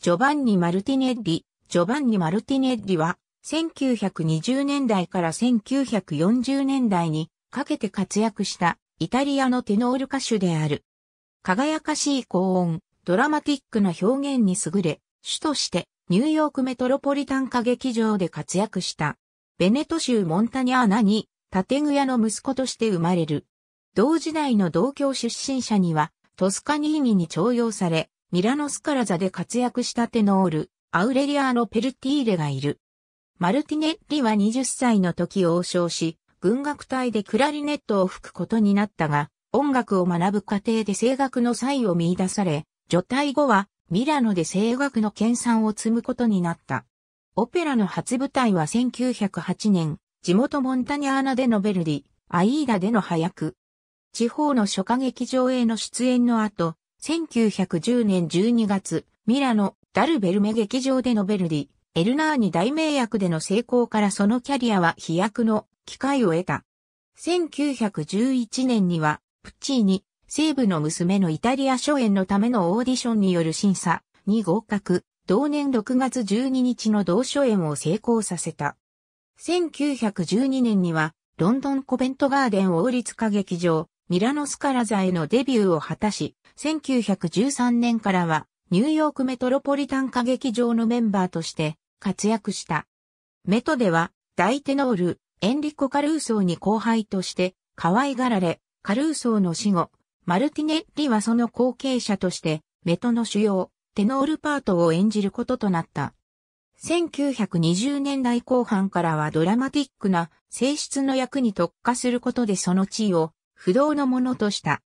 ジョバンニ・マルティネッリ。ジョバンニ・マルティネッリは、1920年代から1940年代にかけて活躍したイタリアのテノール歌手である。輝かしい高音、ドラマティックな表現に優れ、主としてニューヨークメトロポリタン歌劇場で活躍した。ベネト州モンタニアーナに、建具屋の息子として生まれる。同時代の同郷出身者には、トスカニーニに徴用され、ミラノスカラザで活躍したテノール、アウレリアーノ・ペルティーレがいる。マルティネッリは20歳の時王将し、軍楽隊でクラリネットを吹くことになったが、音楽を学ぶ過程で声楽の才を見出され、除隊後はミラノで声楽の研鑽を積むことになった。オペラの初舞台は1908年、地元モンタニアーナでのベルディ、アイーダでの早く。地方の初歌劇場への出演の後、1910年12月、ミラノ、ダルベルメ劇場でのベルディ、エルナーニ大名役での成功からそのキャリアは飛躍の機会を得た。1911年には、プッチーニ、西部の娘のイタリア初演のためのオーディションによる審査に合格、同年6月12日の同初演を成功させた。1912年には、ロンドンコベントガーデン王立歌劇場、ミラノスカラ座へのデビューを果たし、1913年からはニューヨークメトロポリタン歌劇場のメンバーとして活躍した。メトでは大テノール、エンリコ・カルーソーに後輩として可愛がられ、カルーソーの死後、マルティネッリはその後継者としてメトの主要、テノールパートを演じることとなった。1920年代後半からはドラマティックな性質の役に特化することでその地位を不動のものとした。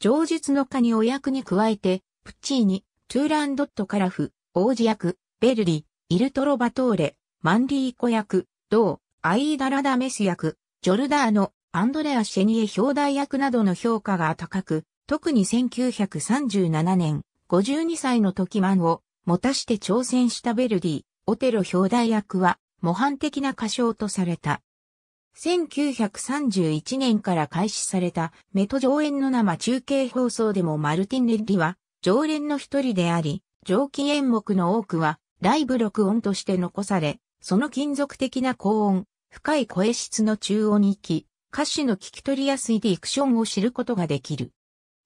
上述の課にお役に加えて、プッチーニ、トゥーランドットカラフ、王子役、ベルディ、イルトロバトーレ、マンディーコ役、同、アイーダラダメス役、ジョルダーノ、アンドレア・シェニエ表題役などの評価が高く、特に1937年、52歳の時マンを、持たして挑戦したベルディ、オテロ表題役は、模範的な歌唱とされた。1931年から開始されたメト上演の生中継放送でもマルティン・レッリは常連の一人であり、上記演目の多くはライブ録音として残され、その金属的な高音、深い声質の中央に行き、歌詞の聞き取りやすいディクションを知ることができる。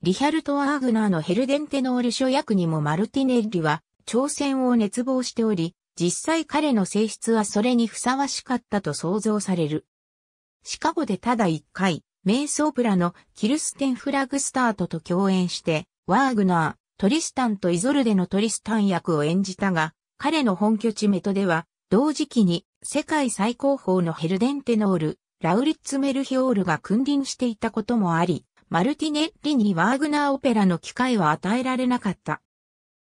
リヒャルト・アーグナーのヘルデンテノール書役にもマルティネッリは挑戦を熱望しており、実際彼の性質はそれにふさわしかったと想像される。シカゴでただ一回、名ソプラのキルステン・フラグスタートと共演して、ワーグナー、トリスタンとイゾルデのトリスタン役を演じたが、彼の本拠地メトでは、同時期に世界最高峰のヘルデンテノール、ラウリッツ・メルヒオールが君臨していたこともあり、マルティネッリにワーグナーオペラの機会は与えられなかった。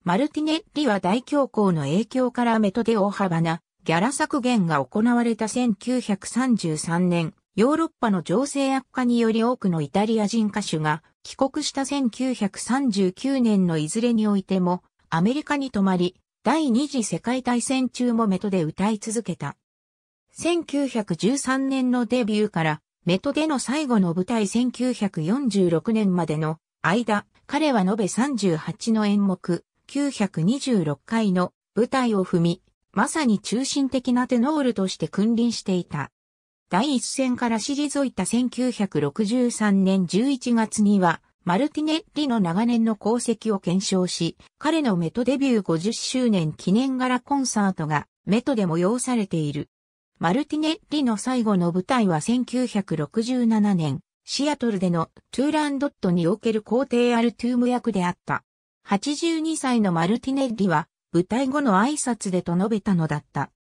マルティネッリは大恐慌の影響からメトで大幅なギャラ削減が行われた1933年、ヨーロッパの情勢悪化により多くのイタリア人歌手が帰国した1939年のいずれにおいてもアメリカに泊まり、第二次世界大戦中もメトで歌い続けた。1913年のデビューからメトでの最後の舞台1946年までの間、彼は延べ38の演目、926回の舞台を踏み、まさに中心的なテノールとして君臨していた。第一戦から退いた1963年11月には、マルティネッリの長年の功績を検証し、彼のメトデビュー50周年記念柄コンサートがメトで催されている。マルティネッリの最後の舞台は1967年、シアトルでのトゥーランドットにおける皇帝アルトゥーム役であった。82歳のマルティネッリは、舞台後の挨拶でと述べたのだった。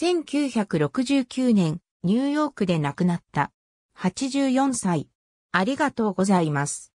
1969年、ニューヨークで亡くなった。84歳。ありがとうございます。